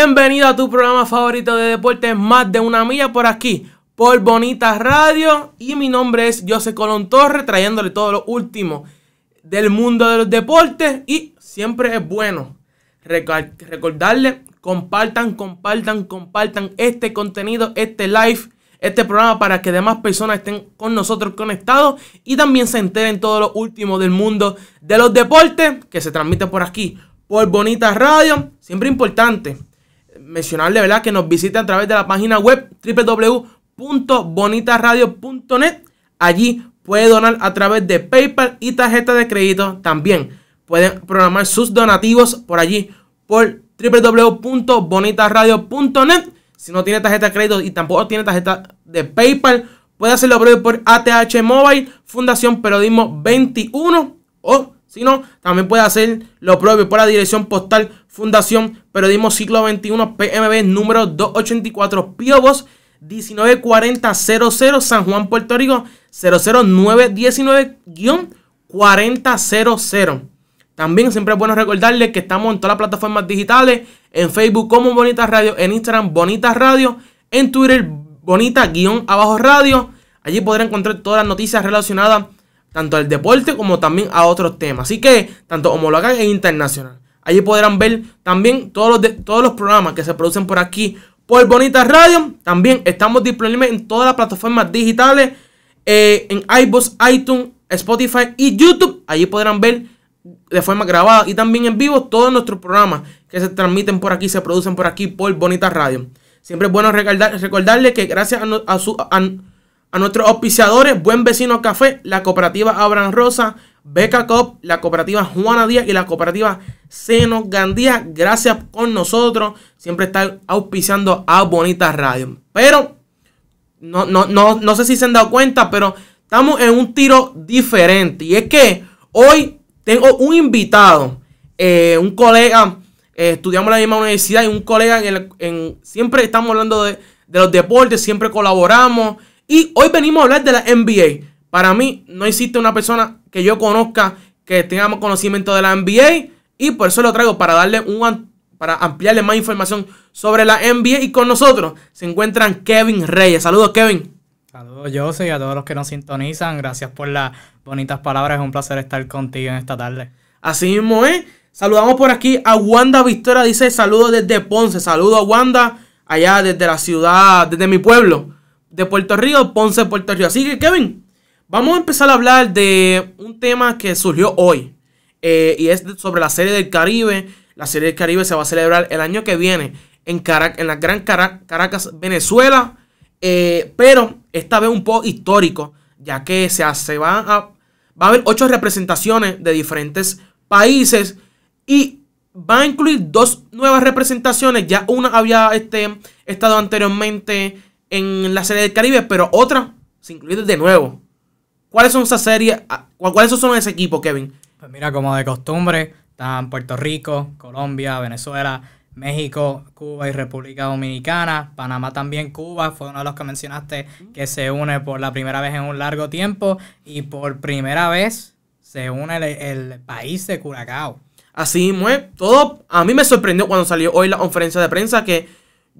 Bienvenido a tu programa favorito de deportes, más de una milla por aquí, por Bonita Radio. Y mi nombre es José Colón Torres, trayéndole todo lo último del mundo de los deportes. Y siempre es bueno recordarle, compartan, compartan, compartan este contenido, este live, este programa para que demás personas estén con nosotros conectados y también se enteren todo lo último del mundo de los deportes que se transmite por aquí. Por Bonita Radio, siempre importante mencionarle, ¿verdad? Que nos visite a través de la página web www.bonitaradio.net. Allí puede donar a través de PayPal y tarjeta de crédito también. Pueden programar sus donativos por allí por www.bonitaradio.net. Si no tiene tarjeta de crédito y tampoco tiene tarjeta de PayPal, puede hacerlo por ATH Mobile, Fundación Periodismo 21 o si no, también puede hacer lo propio por la dirección postal Fundación Periodismo Ciclo 21 PMB número 284 Piobos, 19 194000 San Juan, Puerto Rico 00919-4000. También siempre es bueno recordarle que estamos en todas las plataformas digitales, en Facebook como Bonitas Radio, en Instagram Bonitas Radio, en Twitter Bonita-Abajo Radio. Allí podrá encontrar todas las noticias relacionadas tanto al deporte como también a otros temas. Así que tanto hagan e internacional. Allí podrán ver también todos los, todos los programas que se producen por aquí por Bonita Radio. También estamos disponibles en todas las plataformas digitales, eh, en iBooks, iTunes, Spotify y YouTube. Allí podrán ver de forma grabada y también en vivo todos nuestros programas que se transmiten por aquí, se producen por aquí por Bonita Radio. Siempre es bueno recordar, recordarle que gracias a, su... A nuestros auspiciadores, Buen Vecino Café, la cooperativa Abraham Rosa, Beca Cop, la cooperativa Juana Díaz y la cooperativa Seno Gandía. Gracias con nosotros. Siempre están auspiciando a Bonita Radio. Pero, no, no, no, no sé si se han dado cuenta, pero estamos en un tiro diferente. Y es que hoy tengo un invitado, eh, un colega, eh, estudiamos en la misma universidad y un colega en, el, siempre estamos hablando de, de los deportes, siempre colaboramos. Y hoy venimos a hablar de la NBA. Para mí no existe una persona que yo conozca que tenga conocimiento de la NBA. Y por eso lo traigo para darle un para ampliarle más información sobre la NBA. Y con nosotros se encuentran Kevin Reyes. Saludos, Kevin. Saludos, Jose, y a todos los que nos sintonizan. Gracias por las bonitas palabras. Es un placer estar contigo en esta tarde. Así mismo, ¿eh? Saludamos por aquí a Wanda Victoria. Dice saludos desde Ponce. Saludos, Wanda, allá desde la ciudad, desde mi pueblo de Puerto Rico, Ponce Puerto Rico. Así que, Kevin, vamos a empezar a hablar de un tema que surgió hoy. Eh, y es sobre la serie del Caribe. La serie del Caribe se va a celebrar el año que viene en, en la Gran Caracas, Venezuela. Eh, pero esta vez un poco histórico, ya que se, hace, va, a, va a haber ocho representaciones de diferentes países y va a incluir dos nuevas representaciones. Ya una había este, estado anteriormente en la serie del Caribe, pero otra se incluye de nuevo. ¿Cuáles son esas series? Ah, ¿Cuáles son esos equipos, Kevin? Pues mira, como de costumbre, están Puerto Rico, Colombia, Venezuela, México, Cuba y República Dominicana. Panamá también, Cuba, fue uno de los que mencionaste que se une por la primera vez en un largo tiempo y por primera vez se une el, país de Curacao. Así, mueve. todo a mí me sorprendió cuando salió hoy la conferencia de prensa que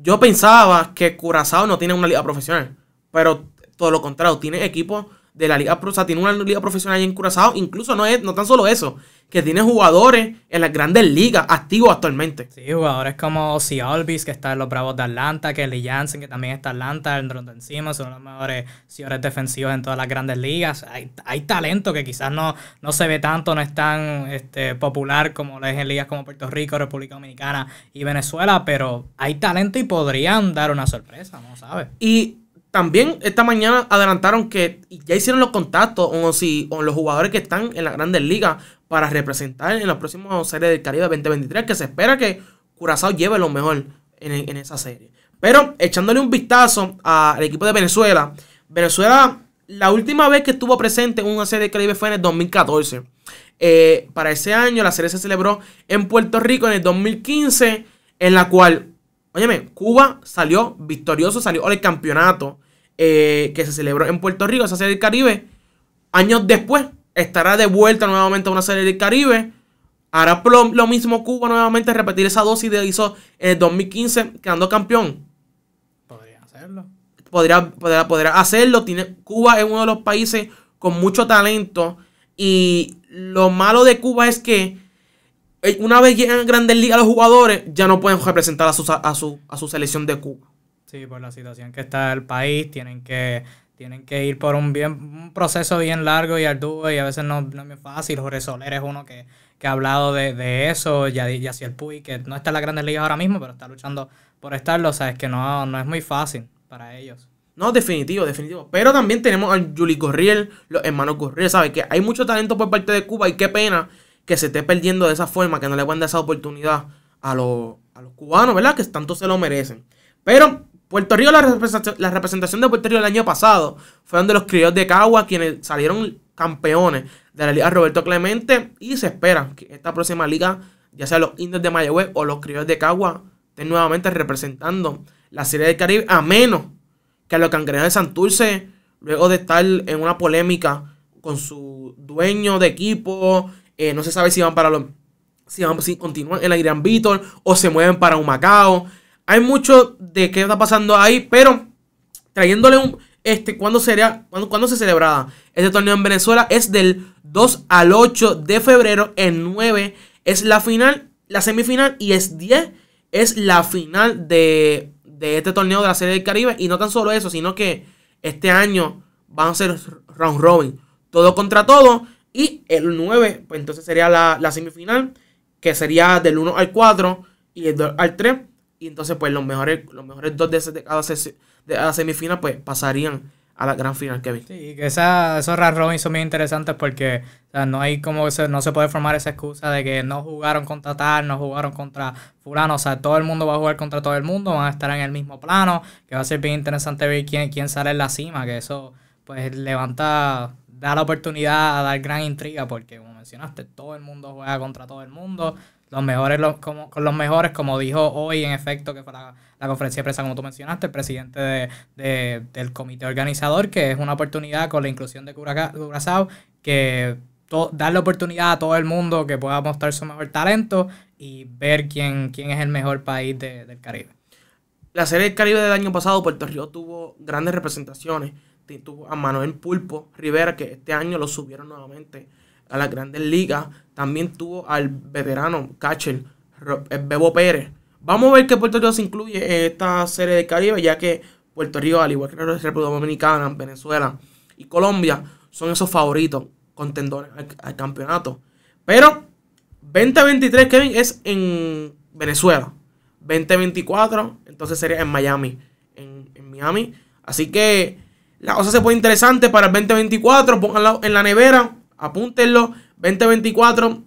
yo pensaba que Curazao no tiene una liga profesional, pero todo lo contrario, tiene equipos de la liga, o tiene una liga profesional en Curazao, incluso no es no tan solo eso, que tiene jugadores en las grandes ligas activos actualmente. Sí, jugadores como Si Alvis, que está en los Bravos de Atlanta, Kelly Jansen, que también está en Atlanta, Drone de Encima, son los mejores señores defensivos en todas las grandes ligas. Hay, talento que quizás no, no se ve tanto, no es tan este, popular como lo es en ligas como Puerto Rico, República Dominicana y Venezuela, pero hay talento y podrían dar una sorpresa, ¿no sabes? Y también esta mañana adelantaron que ya hicieron los contactos con los jugadores que están en las grandes ligas para representar en la próxima serie del Caribe 2023, que se espera que Curazao lleve lo mejor en, esa serie. Pero echándole un vistazo al equipo de Venezuela, Venezuela la última vez que estuvo presente en una serie del Caribe fue en el 2014. Eh, para ese año la serie se celebró en Puerto Rico en el 2015, en la cual Óyeme, Cuba salió victorioso, salió al campeonato eh, que se celebró en Puerto Rico, esa serie del Caribe. Años después, estará de vuelta nuevamente a una serie del Caribe. Hará lo, mismo Cuba nuevamente, repetir esa dosis que hizo en el 2015, quedando campeón. Podría hacerlo. Podría, hacerlo. Tiene, Cuba es uno de los países con mucho talento. Y lo malo de Cuba es que eh, una vez llegan a Grandes Ligas los jugadores ya no pueden representar a su, a su, a su selección de Cuba. Sí, por la situación que está el país, tienen que, tienen que ir por un, bien, un proceso bien largo y arduo y a veces no, es fácil. Jorge Soler es uno que, ha hablado de, eso, de eso, el Puy, que no está en las Grandes Ligas ahora mismo, pero está luchando por estarlo. sabes que no, no es muy fácil para ellos. No, definitivo, definitivo. Pero también tenemos a Juli Corriel, los hermanos Corriel, ¿sabes? Que hay mucho talento por parte de Cuba y qué pena que se esté perdiendo de esa forma, que no le a dar esa oportunidad a, los cubanos, ¿verdad? Que tanto se lo merecen. Pero Puerto Rico, la representación, de Puerto Rico el año pasado fue donde los criollos de Cagua, quienes salieron campeones de la Liga Roberto Clemente. Y se espera que esta próxima liga, ya sea los Indios de Mayagüez o los criollos de Cagua, estén nuevamente representando la Serie del Caribe, a menos que a los cangrejos de Santurce, luego de estar en una polémica con su dueño de equipo, eh, no se sabe si van para los. Si, si continúan en la Gran beatles o se mueven para un Macao. Hay mucho de qué está pasando ahí, pero trayéndole un. Este, ¿cuándo, sería, se celebrará este torneo en Venezuela? Es del 2 al 8 de febrero. En 9 es la final, la semifinal. Y es 10 es la final de, de este torneo de la Serie del Caribe. Y no tan solo eso, sino que este año van a ser round robin. Todo contra todo. Y el 9, pues entonces sería la, semifinal, que sería del 1 al 4 y el 2 al 3. Y entonces, pues los mejores, los mejores dos de, cada, de semifinal, pues pasarían a la gran final, que vi. Sí, que esa, esos round son bien interesantes porque no hay como se, no se puede formar esa excusa de que no jugaron contra tal, no jugaron contra fulano, o sea, todo el mundo va a jugar contra todo el mundo, van a estar en el mismo plano, que va a ser bien interesante ver quién, quién sale en la cima, que eso pues levanta da la oportunidad a dar gran intriga porque, como mencionaste, todo el mundo juega contra todo el mundo. Los mejores los, con los mejores, como dijo hoy, en efecto, que fue la, conferencia de prensa, como tú mencionaste, el presidente de, del comité organizador, que es una oportunidad con la inclusión de Curazao, que da la oportunidad a todo el mundo que pueda mostrar su mejor talento y ver quién, quién es el mejor país del Caribe. La serie del Caribe del año pasado, Puerto Rico tuvo grandes representaciones tuvo a Manuel Pulpo Rivera, que este año lo subieron nuevamente a las grandes ligas. También tuvo al veterano catcher Bebo Pérez. Vamos a ver qué Puerto Rico se incluye en esta serie de Caribe, ya que Puerto Rico, al igual que la República Dominicana, Venezuela y Colombia, son esos favoritos contendores al, campeonato. Pero 2023, Kevin, es en Venezuela. 2024, entonces sería en Miami. en Miami. Así que la cosa se pone interesante para el 2024. Pónganlo en la nevera. Apúntenlo. 2024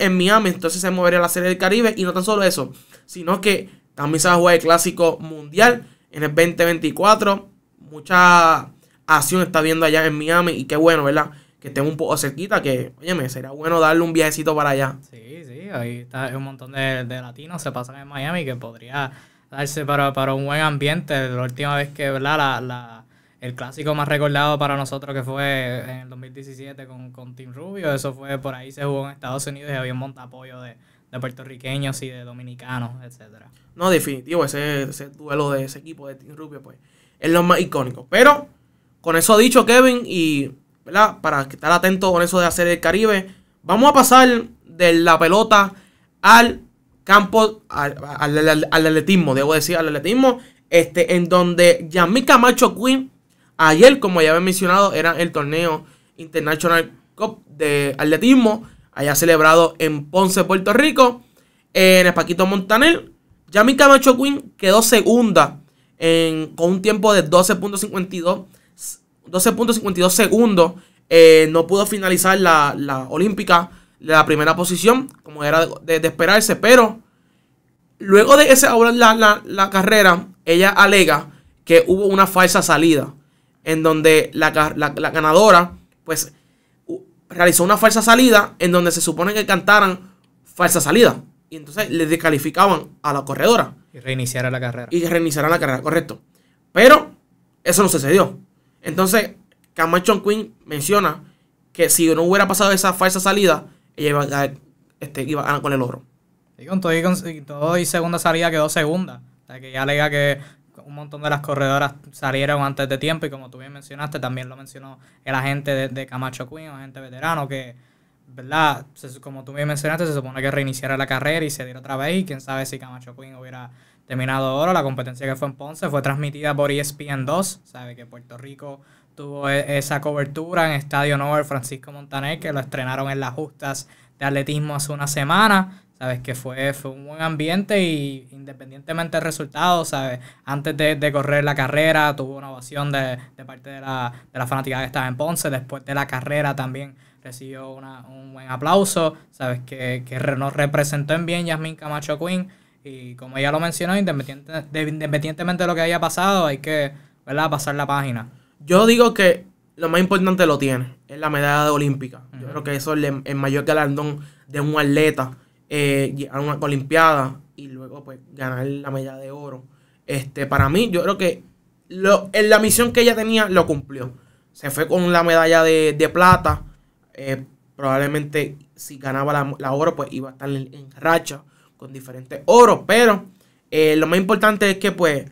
en Miami. Entonces se movería la Serie del Caribe. Y no tan solo eso. Sino que también se va a jugar el Clásico Mundial en el 2024. Mucha acción está viendo allá en Miami. Y qué bueno, ¿verdad? Que estén un poco cerquita. Que, me sería bueno darle un viajecito para allá. Sí, sí. Ahí está un montón de, de latinos se pasan en Miami. Que podría darse para, para un buen ambiente. La última vez que, ¿verdad? la, la el clásico más recordado para nosotros que fue en el 2017 con, con Team Rubio, eso fue por ahí se jugó en Estados Unidos y había un montapollo de, puertorriqueños y de dominicanos, etcétera. No, definitivo, ese, ese duelo de ese equipo de Team Rubio, pues, es lo más icónico. Pero, con eso dicho, Kevin, y ¿verdad? Para estar atento con eso de hacer el Caribe, vamos a pasar de la pelota al campo, al, al, atletismo, debo decir, al atletismo, este, en donde Yamil Macho Quinn Ayer, como ya había mencionado, era el torneo International Cup de atletismo, allá celebrado en Ponce, Puerto Rico, en el Paquito Ya Yami Camacho Quinn quedó segunda con un tiempo de 12.52 segundos. Eh, no pudo finalizar la, la olímpica, la primera posición, como era de, esperarse, pero luego de esa la, la carrera, ella alega que hubo una falsa salida en donde la, ganadora, pues, realizó una falsa salida en donde se supone que cantaran falsa salida. Y entonces le descalificaban a la corredora. Y reiniciara la carrera. Y reiniciaran la carrera, correcto. Pero eso no sucedió. Entonces, Camacho Queen menciona que si no hubiera pasado esa falsa salida, ella iba a, ganar, este, con el oro. Y con todo, y segunda salida quedó segunda. O sea, que ya diga que un montón de las corredoras salieron antes de tiempo y como tú bien mencionaste, también lo mencionó el agente de, Camacho Queen, un agente veterano que, ¿verdad? como tú bien mencionaste, se supone que reiniciara la carrera y se diera otra vez y quién sabe si Camacho Queen hubiera terminado oro. La competencia que fue en Ponce fue transmitida por ESPN 2, sabe que Puerto Rico tuvo e, esa cobertura en Estadio Nobel Francisco Montaner, que lo estrenaron en las justas de atletismo hace una semana ¿sabes? Que fue, fue un buen ambiente y independientemente del resultado, ¿sabes? Antes de, correr la carrera tuvo una ovación de, parte de la, de la que estaba en Ponce, después de la carrera también recibió un buen aplauso, ¿sabes? Que, que nos representó en bien Yasmín Camacho Queen. y como ella lo mencionó, independiente, independientemente de lo que haya pasado, hay que, ¿verdad? Pasar la página. Yo digo que lo más importante lo tiene, es la medalla de olímpica. Yo creo que eso es el mayor galardón de un atleta eh, a una Olimpiada y luego pues ganar la medalla de oro. Este, para mí, yo creo que lo, en la misión que ella tenía lo cumplió. Se fue con la medalla de, plata. Eh, probablemente si ganaba la, la, oro, pues iba a estar en, racha con diferentes oros. Pero eh, lo más importante es que pues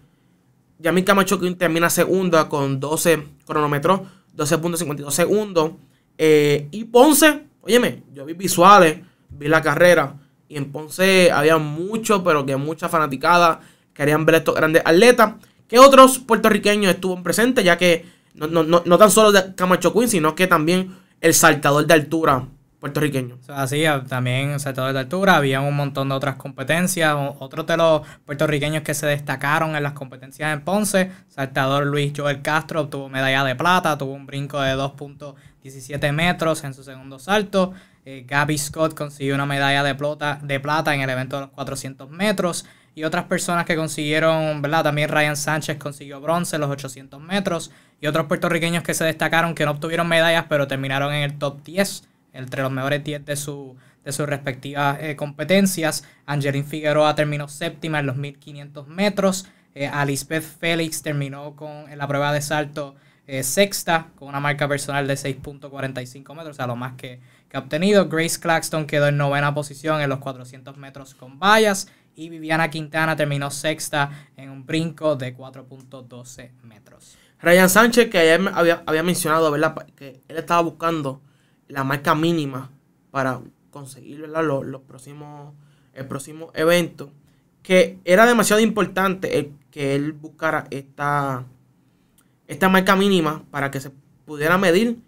Yamil Camacho termina segunda con 12 cronómetros, 12.52 segundos. y Ponce, óyeme, yo vi visuales, vi la carrera. Y en Ponce había mucho, pero que mucha fanaticada querían ver estos grandes atletas. Que otros puertorriqueños estuvieron presentes, ya que no, no, no, no tan solo de Camacho Queen, sino que también el saltador de altura puertorriqueño. O sí, también saltador de altura, había un montón de otras competencias, otros de los puertorriqueños que se destacaron en las competencias en Ponce, saltador Luis Joel Castro obtuvo medalla de plata, tuvo un brinco de 2.17 metros en su segundo salto, eh, Gaby Scott consiguió una medalla de plata, en el evento de los 400 metros. Y otras personas que consiguieron, ¿verdad? También Ryan Sánchez consiguió bronce en los 800 metros. Y otros puertorriqueños que se destacaron, que no obtuvieron medallas, pero terminaron en el top 10, entre los mejores 10 de su, de sus respectivas eh, competencias. Angeline Figueroa terminó séptima en los 1500 metros. Eh, Alisbeth Félix terminó con en la prueba de salto eh, sexta, con una marca personal de 6.45 metros, a lo más que que ha obtenido. Grace Claxton quedó en novena posición en los 400 metros con vallas y Viviana Quintana terminó sexta en un brinco de 4.12 metros. Ryan Sánchez, que ayer había, mencionado, ¿verdad? Que él estaba buscando la marca mínima para conseguir, Los, próximos, el próximo evento. Que era demasiado importante que él buscara esta, esta marca mínima para que se pudiera medir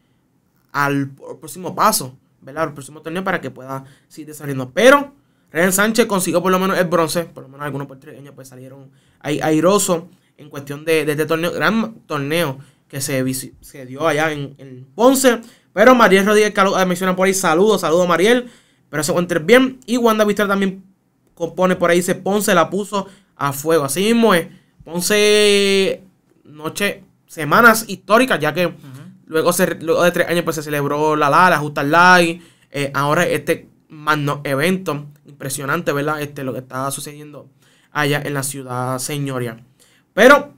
al próximo paso. ¿verdad? El próximo torneo para que pueda seguir saliendo. Pero Ren Sánchez consiguió por lo menos el bronce, por lo menos algunos puertorriqueños pues salieron airosos en cuestión de, este torneo, gran torneo que se, se dio allá en, Ponce. Pero Mariel Rodríguez ah, menciona por ahí, saludos, saludos Mariel, pero se encuentra bien. Y Wanda Vistar también compone por ahí, dice Ponce la puso a fuego. Así mismo es, Ponce, noche, semanas históricas, ya que... Luego, de tres años pues, se celebró la Lala, Justa Live. Eh, ahora este magno evento impresionante, ¿verdad? Este, lo que está sucediendo allá en la ciudad señoria. Pero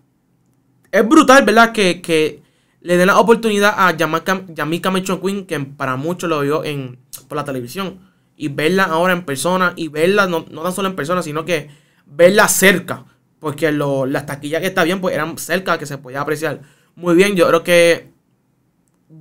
es brutal, ¿verdad? Que, le den la oportunidad a Yamika Mecho Queen, que para muchos lo vio en, por la televisión. Y verla ahora en persona, y verla no, tan solo en persona, sino que verla cerca. Porque las taquillas que está bien, pues eran cerca, que se podía apreciar. Muy bien, yo creo que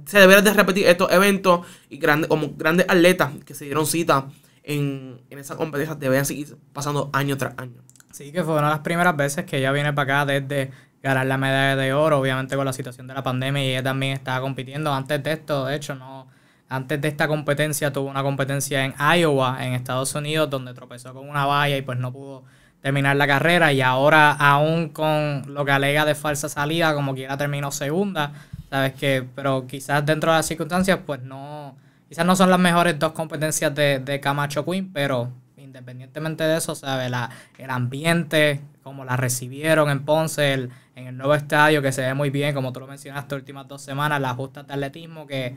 se deberían de repetir estos eventos y grandes, como grandes atletas que se dieron cita en, en esas competencias deberían seguir pasando año tras año. Sí, que fue una de las primeras veces que ella viene para acá desde ganar la medalla de oro, obviamente con la situación de la pandemia y ella también estaba compitiendo. Antes de esto, de hecho, no antes de esta competencia tuvo una competencia en Iowa, en Estados Unidos, donde tropezó con una valla y pues no pudo terminar la carrera y ahora aún con lo que alega de falsa salida, como quiera terminó segunda. ¿Sabes que Pero quizás dentro de las circunstancias, pues no. Quizás no son las mejores dos competencias de, de Camacho Queen, pero independientemente de eso, ¿sabes? La, el ambiente, como la recibieron en Ponce, en el nuevo estadio, que se ve muy bien, como tú lo mencionaste, últimas dos semanas, la justa de atletismo, que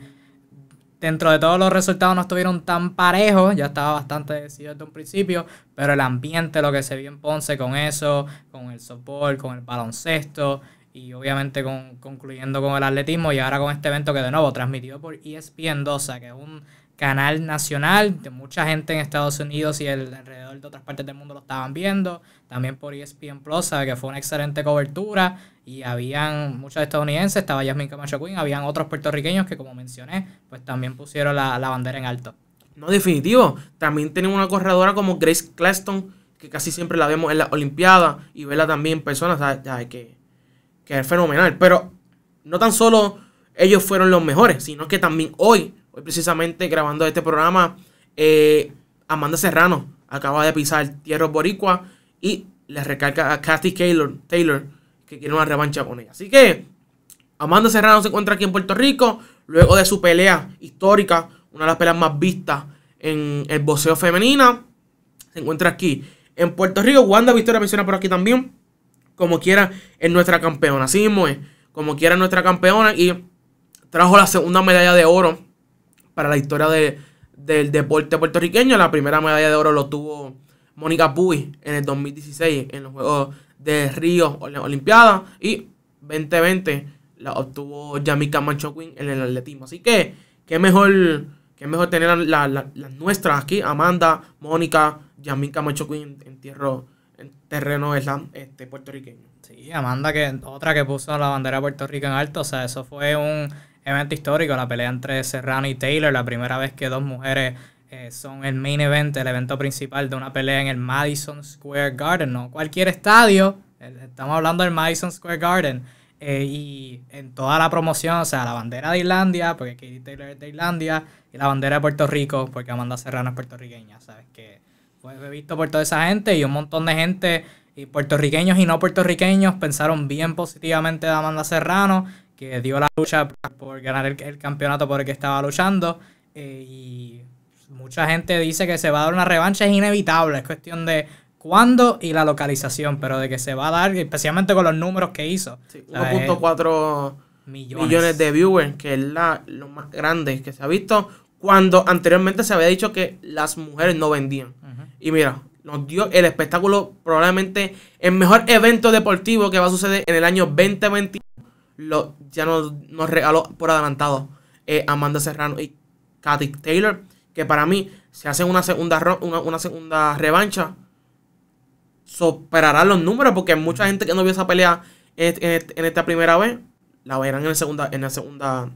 dentro de todos los resultados no estuvieron tan parejos, ya estaba bastante decidido desde un principio, pero el ambiente, lo que se vio en Ponce con eso, con el softball, con el baloncesto, y obviamente concluyendo con el atletismo y ahora con este evento que de nuevo transmitido por ESPN Dosa, que es un canal nacional de mucha gente en Estados Unidos y alrededor de otras partes del mundo lo estaban viendo, también por ESPN Plus, que fue una excelente cobertura y habían muchos estadounidenses, estaba Yasmin Camacho Queen, habían otros puertorriqueños que como mencioné, pues también pusieron la, bandera en alto. No, definitivo. También tenemos una corredora como Grace Claston, que casi siempre la vemos en la Olimpiada, y vela también personas que que es fenomenal. Pero no tan solo ellos fueron los mejores, sino que también hoy, hoy precisamente grabando este programa, eh, Amanda Serrano acaba de pisar Tierra Boricua y le recalca a Kathy Taylor, Taylor que quiere una revancha con ella. Así que Amanda Serrano se encuentra aquí en Puerto Rico luego de su pelea histórica, una de las peleas más vistas en el boxeo femenina. Se encuentra aquí en Puerto Rico. Wanda Victoria menciona por aquí también como quiera es nuestra campeona. Así como quiera es nuestra campeona y trajo la segunda medalla de oro para la historia del deporte puertorriqueño. La primera medalla de oro lo tuvo Mónica Puy en el 2016 en los Juegos de Río Olimpiada y 2020 la obtuvo Yamika Mancho en el atletismo. Así que, qué mejor, qué mejor tener las nuestras aquí, Amanda, Mónica, Yamika Machoquin en tierra terreno ¿verdad? este puertorriqueño. Sí, Amanda, que otra que puso la bandera de Puerto Rico en alto, o sea, eso fue un evento histórico, la pelea entre Serrano y Taylor, la primera vez que dos mujeres eh, son el main event, el evento principal de una pelea en el Madison Square Garden, no cualquier estadio, estamos hablando del Madison Square Garden. Eh, y en toda la promoción, o sea, la bandera de Irlandia, porque Katie Taylor es de Irlandia, y la bandera de Puerto Rico, porque Amanda Serrano es puertorriqueña, ¿sabes? Que pues, he visto por toda esa gente y un montón de gente, y puertorriqueños y no puertorriqueños, pensaron bien positivamente de Amanda Serrano, que dio la lucha por ganar el, campeonato por el que estaba luchando. Eh, y mucha gente dice que se va a dar una revancha, es inevitable, es cuestión de cuándo y la localización, pero de que se va a dar, especialmente con los números que hizo. 1.4 millones. millones. de viewers, que es la, lo más grande que se ha visto, cuando anteriormente se había dicho que las mujeres no vendían. Y mira, nos dio el espectáculo, probablemente el mejor evento deportivo que va a suceder en el año 2021. Lo, ya nos, nos regaló por adelantado eh, Amanda Serrano y Katy Taylor, que para mí se hacen una segunda, una, segunda revancha. Superarán los números porque mucha gente que no vio esa pelea en, esta primera vez la verán en, el segunda, en la segunda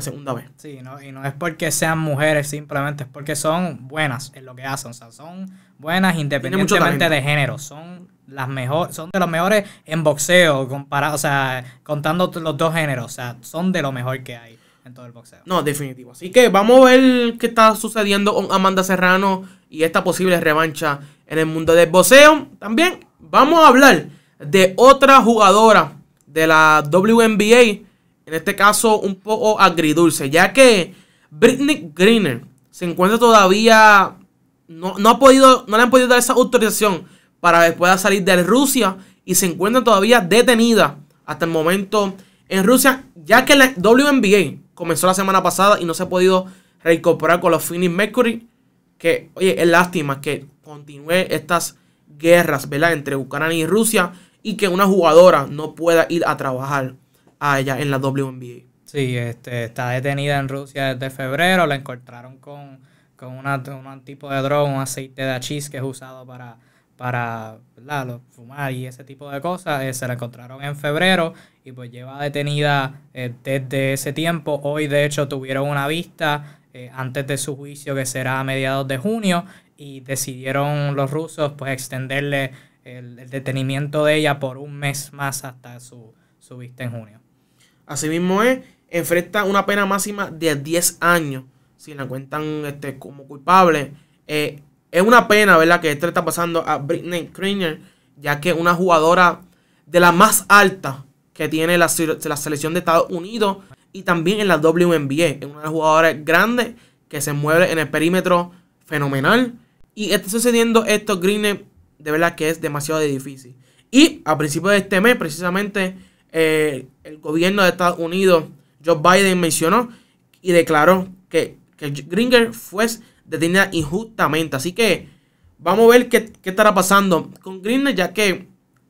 segunda vez. Sí, no, y no es porque sean mujeres, simplemente es porque son buenas en lo que hacen. O sea, son buenas independientemente de género. Son las mejor, son de los mejores en boxeo, comparado, o sea, contando los dos géneros. O sea, son de lo mejor que hay en todo el boxeo. No, definitivo. Así que vamos a ver qué está sucediendo con Amanda Serrano y esta posible revancha en el mundo del boxeo. También vamos a hablar de otra jugadora de la WNBA en este caso, un poco agridulce, ya que Britney Greener se encuentra todavía. No, ha podido, no le han podido dar esa autorización para que pueda salir de Rusia y se encuentra todavía detenida hasta el momento en Rusia, ya que la WNBA comenzó la semana pasada y no se ha podido reincorporar con los Phoenix Mercury. Que, oye, es lástima que continúe estas guerras, ¿verdad? Entre Ucrania y Rusia y que una jugadora no pueda ir a trabajar a ella en la WNBA. Sí, este, está detenida en Rusia desde febrero, la encontraron con, con una, un tipo de droga, un aceite de achis que es usado para, para fumar y ese tipo de cosas. Eh, se la encontraron en febrero y pues lleva detenida eh, desde ese tiempo. Hoy de hecho tuvieron una vista eh, antes de su juicio que será a mediados de junio y decidieron los rusos pues extenderle el, detenimiento de ella por un mes más hasta su, su vista en junio. Asimismo es, enfrenta una pena máxima de 10 años. Si la cuentan este, como culpable. Eh, es una pena, ¿verdad? Que esto le está pasando a Britney Griner ya que una jugadora de la más alta que tiene la, selección de Estados Unidos y también en la WNBA. Es una de las grandes que se mueve en el perímetro fenomenal. Y está sucediendo esto, Griner de verdad que es demasiado difícil. Y a principios de este mes, precisamente, eh, el gobierno de Estados Unidos, Joe Biden, mencionó y declaró que, Gringer fue detenida injustamente. Así que vamos a ver qué, estará pasando con Gringer, ya que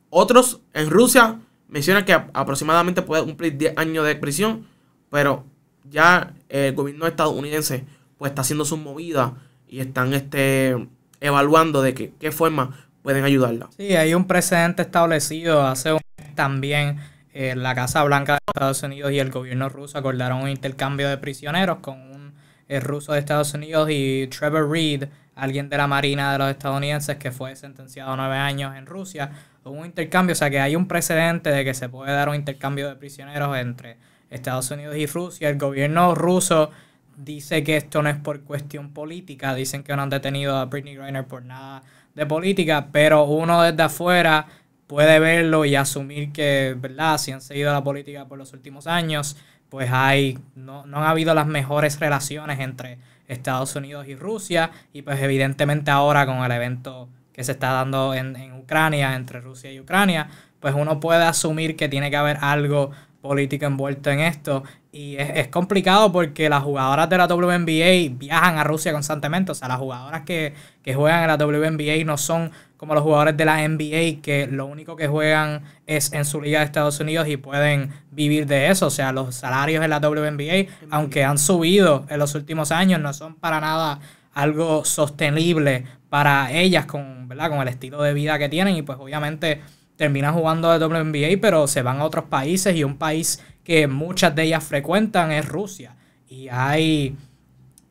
otros en Rusia mencionan que aproximadamente puede cumplir 10 años de prisión, pero ya el gobierno estadounidense pues está haciendo su movida y están este, evaluando de qué forma pueden ayudarla. Sí, hay un precedente establecido hace un también eh, la Casa Blanca de Estados Unidos y el gobierno ruso acordaron un intercambio de prisioneros con un eh, ruso de Estados Unidos y Trevor Reed, alguien de la Marina de los estadounidenses que fue sentenciado a nueve años en Rusia. Hubo un intercambio, o sea que hay un precedente de que se puede dar un intercambio de prisioneros entre Estados Unidos y Rusia. El gobierno ruso dice que esto no es por cuestión política, dicen que no han detenido a Britney Griner por nada de política, pero uno desde afuera puede verlo y asumir que, ¿verdad? Si han seguido la política por los últimos años, pues hay, no, no han habido las mejores relaciones entre Estados Unidos y Rusia y pues evidentemente ahora con el evento que se está dando en, Ucrania, entre Rusia y Ucrania, pues uno puede asumir que tiene que haber algo político envuelto en esto. Y es, complicado porque las jugadoras de la WNBA viajan a Rusia constantemente. O sea, las jugadoras que, que juegan en la WNBA no son como los jugadores de la NBA que lo único que juegan es en su liga de Estados Unidos y pueden vivir de eso. O sea, los salarios en la WNBA, aunque han subido en los últimos años, no son para nada algo sostenible para ellas con, ¿verdad? con el estilo de vida que tienen y pues obviamente terminan jugando de WNBA pero se van a otros países y un país que muchas de ellas frecuentan es Rusia y hay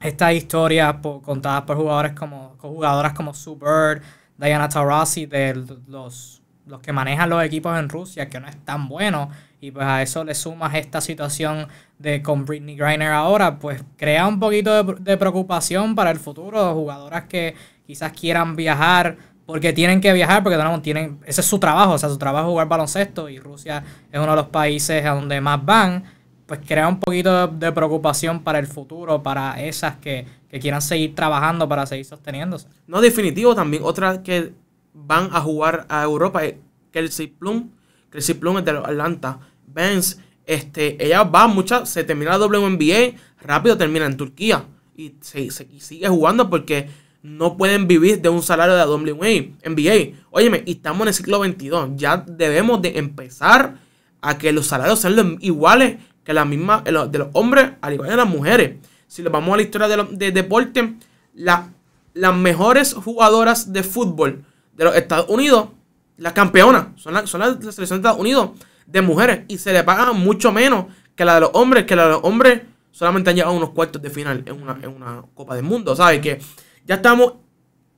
estas historias contadas por jugadores como jugadoras como Sue Bird Diana Taurasi, de los, que manejan los equipos en Rusia, que no es tan bueno, y pues a eso le sumas esta situación de con Britney Griner ahora, pues crea un poquito de, preocupación para el futuro, jugadoras que quizás quieran viajar porque tienen que viajar, porque no, tienen, ese es su trabajo, o sea, su trabajo es jugar baloncesto y Rusia es uno de los países a donde más van, pues crea un poquito de preocupación para el futuro, para esas que que quieran seguir trabajando para seguir sosteniéndose. No, definitivo también. Otras que van a jugar a Europa es Kelsey Plum. Kelsey Plum es de Atlanta. Benz, este, ella va muchas, se termina la WNBA, rápido termina en Turquía. Y, se, sigue jugando porque no pueden vivir de un salario de la WNBA. Óyeme, y estamos en el siglo 22 Ya debemos de empezar a que los salarios sean iguales que la misma eh, de los hombres, al igual que las mujeres si nos vamos a la historia de, de deporte, la, las mejores jugadoras de fútbol de los Estados Unidos, las campeonas, son, la, son las selecciones de Estados Unidos de mujeres y se le pagan mucho menos que la de los hombres, que la de los hombres solamente han llegado a unos cuartos de final en una, en una Copa del Mundo, Que ya estamos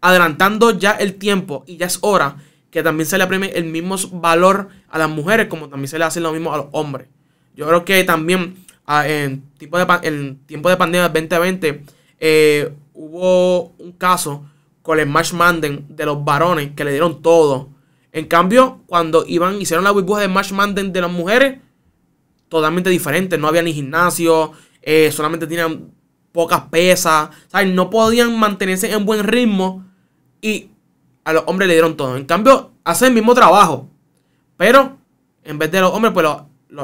adelantando ya el tiempo y ya es hora que también se le apreme el mismo valor a las mujeres como también se le hace lo mismo a los hombres. Yo creo que también Ah, en, tipo de, en tiempo de pandemia 2020 eh, hubo un caso con el March Manden de los varones que le dieron todo. En cambio, cuando iban, hicieron la burbuja de March Manden de las mujeres, totalmente diferente. No había ni gimnasio, eh, solamente tenían pocas pesas. ¿sabes? No podían mantenerse en buen ritmo y a los hombres le dieron todo. En cambio, hacen el mismo trabajo, pero en vez de los hombres, pues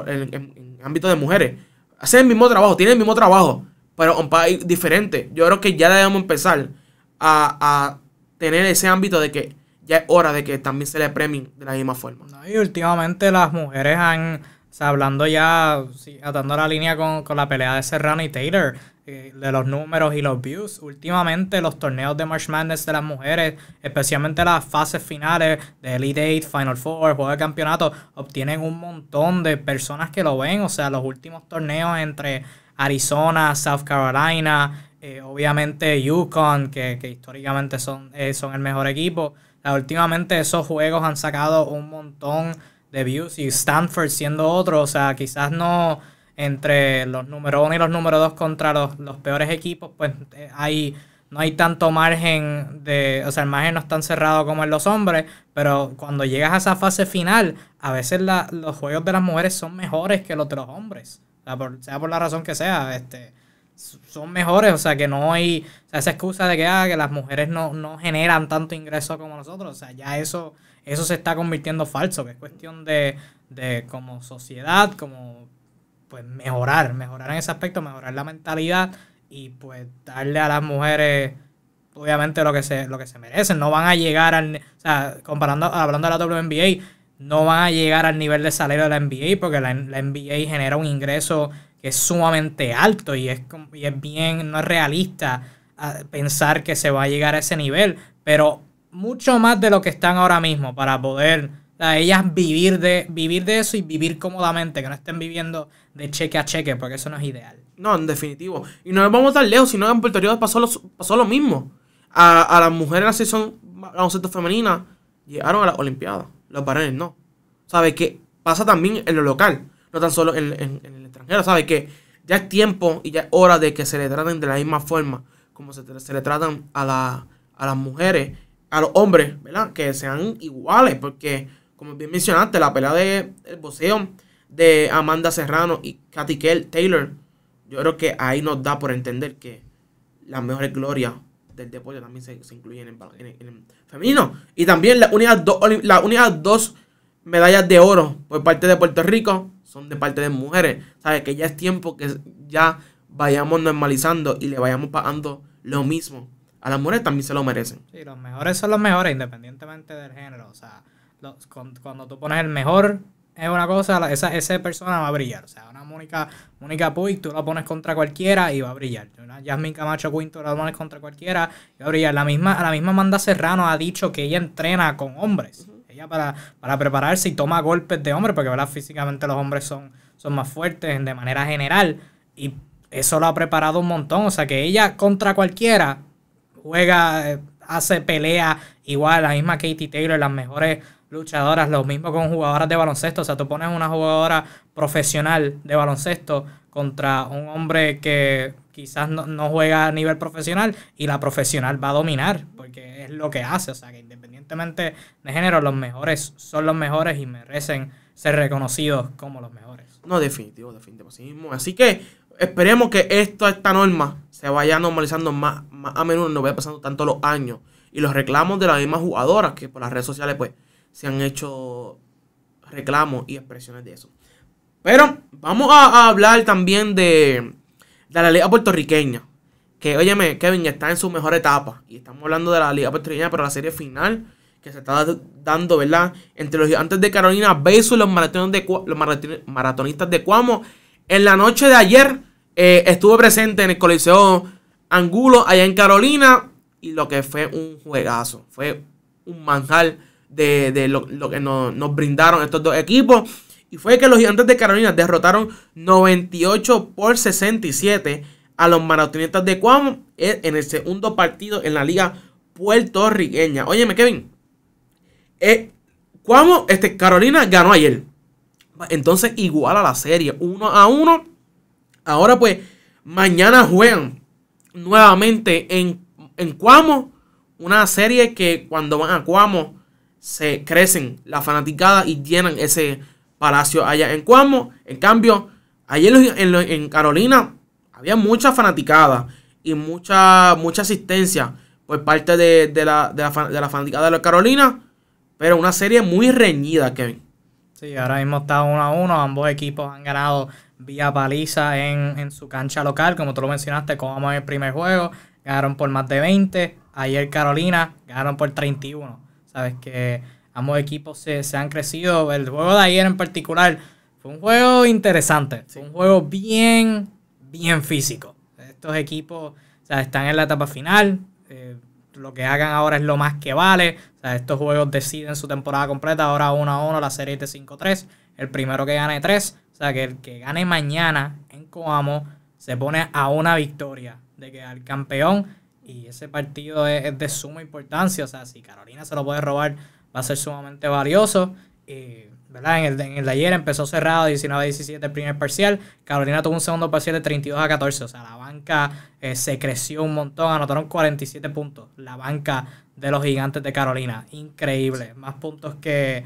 en, en ámbito de mujeres. Hacen el mismo trabajo, tiene el mismo trabajo, pero un país diferente. Yo creo que ya debemos empezar a, a tener ese ámbito de que ya es hora de que también se le premien de la misma forma. y últimamente las mujeres han o hablando ya, sí, atando la línea con, la pelea de Serrano y Taylor, eh, de los números y los views, últimamente los torneos de March Madness de las mujeres, especialmente las fases finales de Elite Eight, Final Four, Juego de Campeonato, obtienen un montón de personas que lo ven. O sea, los últimos torneos entre Arizona, South Carolina, eh, obviamente Yukon, que, que históricamente son, eh, son el mejor equipo. últimamente esos juegos han sacado un montón de views y Stanford siendo otro, o sea, quizás no entre los número uno y los número dos contra los, peores equipos, pues eh, hay no hay tanto margen de, o sea, el margen no es tan cerrado como en los hombres, pero cuando llegas a esa fase final, a veces la, los juegos de las mujeres son mejores que los de los hombres, sea por la razón que sea, este, son mejores, o sea, que no hay esa excusa de que, ah, que las mujeres no, generan tanto ingreso como nosotros, o sea, ya eso, eso se está convirtiendo falso, que es cuestión de, como sociedad, como pues mejorar, mejorar en ese aspecto, mejorar la mentalidad y pues darle a las mujeres obviamente lo que se lo que se merecen, no van a llegar al, o sea, comparando hablando de la WNBA, no van a llegar al nivel de salario de la NBA porque la, la NBA genera un ingreso que es sumamente alto y es, bien, no es realista ah, pensar que se va a llegar a ese nivel, pero mucho más de lo que están ahora mismo para poder a ellas vivir de, vivir de eso y vivir cómodamente, que no estén viviendo de cheque a cheque, porque eso no es ideal. No, en definitivo. Y no nos vamos tan lejos, sino que en Puerto Rico pasó lo, pasó lo mismo. A, las mujeres en la los femenina llegaron a las Olimpiadas, los varones no. ¿Sabes qué? Pasa también en lo local no tan solo en, el extranjero, ¿sabes? Que ya es tiempo y ya es hora de que se le traten de la misma forma como se, se le tratan a, la, a las mujeres, a los hombres, ¿verdad? Que sean iguales, porque como bien mencionaste, la pelea de el boxeo de Amanda Serrano y Kell Taylor, yo creo que ahí nos da por entender que las mejores glorias del deporte también se, se incluyen en el, femenino. Y también la unidad dos medallas de oro por parte de Puerto Rico son de parte de mujeres. ¿Sabes? Que ya es tiempo que ya vayamos normalizando y le vayamos pagando lo mismo. A las mujeres también se lo merecen. Sí, los mejores son los mejores, independientemente del género. O sea, cuando, tú pones el mejor es una cosa, esa, esa persona va a brillar. O sea, una Mónica, Mónica Puig, tú la pones contra cualquiera y va a brillar. Una Jasmine Camacho Quinto la pones contra cualquiera y va a brillar. La misma, la misma Amanda Serrano ha dicho que ella entrena con hombres para, para prepararse y toma golpes de hombre, porque ¿verdad? físicamente los hombres son, son más fuertes de manera general. Y eso lo ha preparado un montón. O sea que ella contra cualquiera juega, eh, hace pelea igual, la misma Katie Taylor, las mejores luchadoras, lo mismo con jugadoras de baloncesto. O sea, tú pones una jugadora profesional de baloncesto contra un hombre que quizás no, no, juega a nivel profesional y la profesional va a dominar, porque es lo que hace. O sea, que de género, los mejores son los mejores y merecen ser reconocidos como los mejores. No, definitivo, definitivo. Así, que esperemos que esto, esta norma se vaya normalizando más, a menudo, no vaya pasando tanto los años. Y los reclamos de las mismas jugadoras que por las redes sociales pues se han hecho reclamos y expresiones de eso. Pero vamos a, hablar también de, la liga puertorriqueña. Que, óyeme, Kevin está en su mejor etapa. Y estamos hablando de la liga puertorriqueña, pero la serie final que se está dando, ¿verdad? Entre los gigantes de Carolina versus los, los maratonistas de Cuamo. En la noche de ayer eh, estuve presente en el Coliseo Angulo, allá en Carolina, y lo que fue un juegazo. Fue un manjar de, lo, que nos, nos brindaron estos dos equipos. Y fue que los gigantes de Carolina derrotaron 98 por 67 a los maratonistas de Cuamo eh, en el segundo partido en la liga puertorriqueña. Óyeme, Kevin. Eh, Cuamo, este, Carolina ganó ayer. Entonces, igual a la serie, uno a uno. Ahora, pues, mañana juegan nuevamente en, en Cuamo. Una serie que cuando van a Cuamo se crecen la fanaticada y llenan ese palacio allá en Cuamo. En cambio, ayer en, Carolina había mucha fanaticada y mucha, mucha asistencia por parte de, de, la, de, de la fanaticada de Carolina pero una serie muy reñida, Kevin. Sí, ahora mismo está uno a uno. Ambos equipos han ganado vía paliza en, su cancha local. Como tú lo mencionaste, como en el primer juego, ganaron por más de 20. Ayer Carolina ganaron por 31. Sabes que ambos equipos se, han crecido. El juego de ayer en particular fue un juego interesante. Fue un juego bien, bien físico. Estos equipos están en la etapa final. Eh, lo que hagan ahora es lo más que vale. O sea, estos juegos deciden su temporada completa. Ahora 1 a 1, la serie es de 5-3. El primero que gane 3. O sea, que el que gane mañana en Coamo se pone a una victoria de quedar campeón. Y ese partido es, de suma importancia. O sea, si Carolina se lo puede robar, va a ser sumamente valioso. Eh, ¿verdad? En el, de ayer empezó cerrado 19 a 17 el primer parcial. Carolina tuvo un segundo parcial de 32 a 14. O sea, la banca eh, se creció un montón. Anotaron 47 puntos. La banca de los gigantes de Carolina. Increíble. Más puntos que.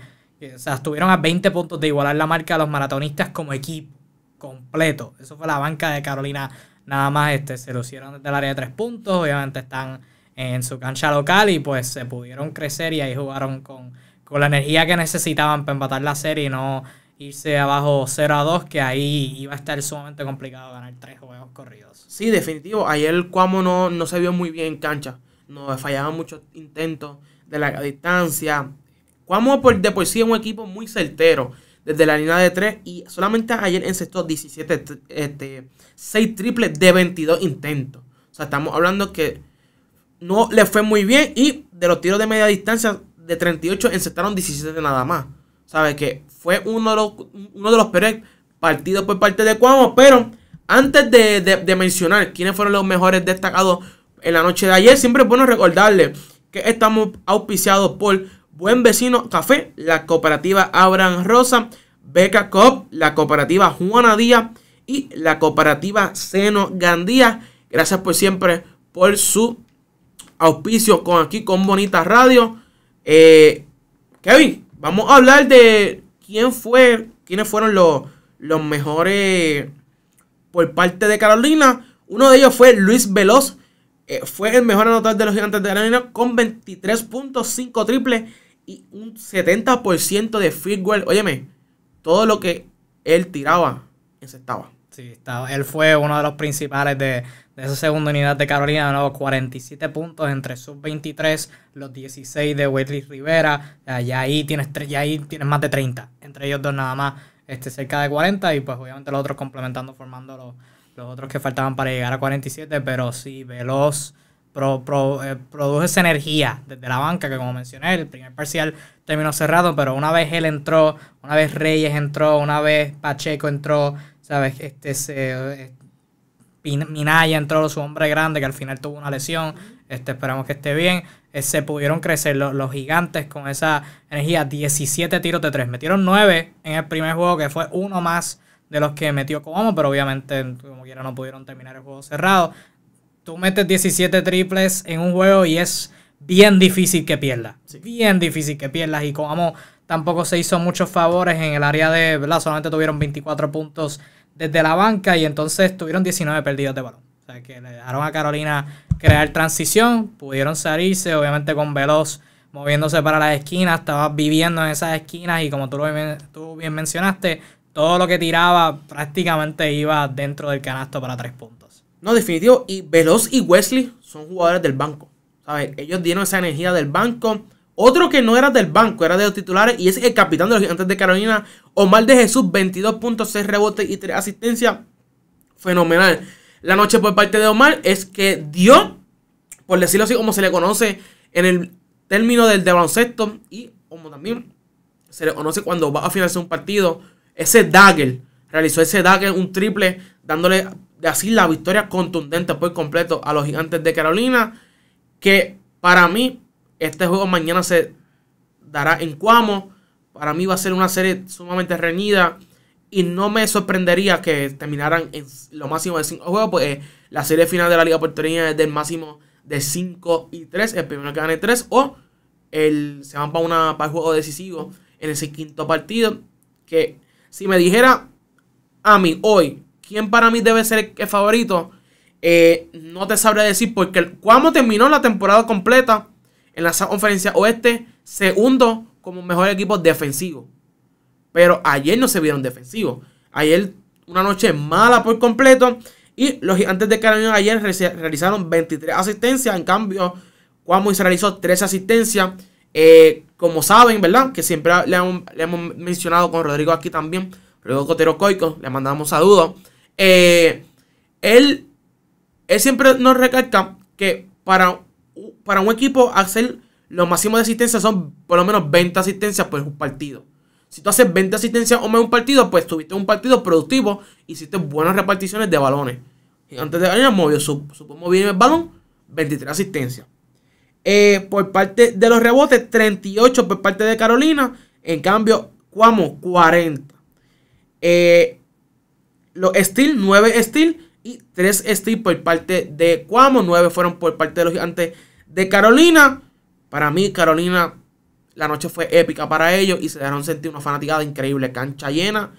O sea, estuvieron a 20 puntos de igualar la marca de los maratonistas como equipo completo. Eso fue la banca de Carolina. Nada más este, se lucieron desde el área de tres puntos. Obviamente están en su cancha local y pues se pudieron crecer y ahí jugaron con con la energía que necesitaban para empatar la serie y no irse abajo 0 a 2, que ahí iba a estar sumamente complicado ganar tres juegos corridos. Sí, definitivo. Ayer Cuamo no, no se vio muy bien en cancha. No fallaban muchos intentos de la distancia. Cuamo por, de por sí es un equipo muy certero desde la línea de 3 y solamente ayer encestó 17, este, 6 triples de 22 intentos. O sea, estamos hablando que no le fue muy bien y de los tiros de media distancia de 38 encestaron 17 nada más. sabe Que fue uno de los, uno peores partidos por parte de Cuomo. Pero antes de, mencionar quiénes fueron los mejores destacados en la noche de ayer, siempre es bueno recordarle que estamos auspiciados por Buen Vecino Café, la cooperativa Abraham Rosa, Beca Cop, la cooperativa Juana Díaz y la cooperativa Seno Gandía. Gracias por siempre por su auspicio con aquí con Bonita Radio. Eh, Kevin, vamos a hablar de quién fue, quiénes fueron los, mejores por parte de Carolina. Uno de ellos fue Luis Veloz. Eh, fue el mejor anotador de los gigantes de Carolina con 23.5 triples y un 70% de field Óyeme, todo lo que él tiraba, ese Sí, estaba. Él fue uno de los principales de, de esa segunda unidad de Carolina, de nuevo 47 puntos entre sus 23 los 16 de Wesley Rivera, ya ahí, tienes, ya ahí tienes más de 30, entre ellos dos nada más este, cerca de 40 y pues obviamente los otros complementando, formando los, otros que faltaban para llegar a 47, pero sí, veloz, eh, produce esa energía desde la banca, que como mencioné, el primer parcial terminó cerrado, pero una vez él entró, una vez Reyes entró, una vez Pacheco entró, ¿sabes? Este, se, eh, Minaya entró su hombre grande, que al final tuvo una lesión. Este, esperamos que esté bien. Eh, se pudieron crecer los, gigantes con esa energía. 17 tiros de 3. Metieron 9 en el primer juego, que fue uno más de los que metió Koamo, pero obviamente, como quiera, no pudieron terminar el juego cerrado. Tú metes 17 triples en un juego y es bien difícil que pierdas. Bien difícil que pierdas. Y Como tampoco se hizo muchos favores en el área de, ¿verdad? Solamente tuvieron 24 puntos desde la banca y entonces tuvieron 19 perdidos de balón. O sea, que le dejaron a Carolina crear transición, pudieron salirse, obviamente con Veloz moviéndose para las esquinas, estaba viviendo en esas esquinas y como tú, bien, tú bien mencionaste, todo lo que tiraba prácticamente iba dentro del canasto para tres puntos. No, definitivo, y Veloz y Wesley son jugadores del banco. Ellos dieron esa energía del banco otro que no era del banco, era de los titulares y es el capitán de los gigantes de Carolina, Omar de Jesús, 22.6 rebotes y 3 asistencias. Fenomenal. La noche por parte de Omar es que dio, por decirlo así como se le conoce en el término del de baloncesto y como también se le conoce cuando va a finalizar un partido, ese dagger, realizó ese dagger, un triple, dándole así la victoria contundente por completo a los gigantes de Carolina, que para mí este juego mañana se dará en Cuamo. Para mí va a ser una serie sumamente reñida. Y no me sorprendería que terminaran en lo máximo de 5 juegos. Pues eh, la serie final de la Liga Puertorriqueña es del máximo de 5 y 3. El primero que gane 3. O el, se van para, una, el juego decisivo en ese quinto partido. Que si me dijera a mí hoy, ¿quién para mí debe ser el favorito? Eh, no te sabré decir porque el, Cuamo terminó la temporada completa en la conferencia oeste, segundo como mejor equipo defensivo. Pero ayer no se vieron defensivos. Ayer una noche mala por completo. Y los gigantes de Carolina ayer realizaron 23 asistencias. En cambio, Juan se realizó 13 asistencias. Eh, como saben, ¿verdad? Que siempre le hemos, mencionado con Rodrigo aquí también. Rodrigo Cotero Coico, le mandamos saludos. Eh, él, él siempre nos recalca que para para un equipo hacer los máximos de asistencia son por lo menos 20 asistencias por un partido. Si tú haces 20 asistencias o más un partido, pues tuviste un partido productivo, hiciste buenas reparticiones de balones. Y antes de ganar, movió, supo el balón, 23 asistencias. Eh, por parte de los rebotes, 38 por parte de Carolina. En cambio, Cuamo, 40. Eh, los Steel, 9 Steel y 3 steals por parte de Cuamo, 9 fueron por parte de los gigantes de Carolina. Para mí, Carolina, la noche fue épica para ellos y se dejaron sentir una fanaticada increíble, cancha llena.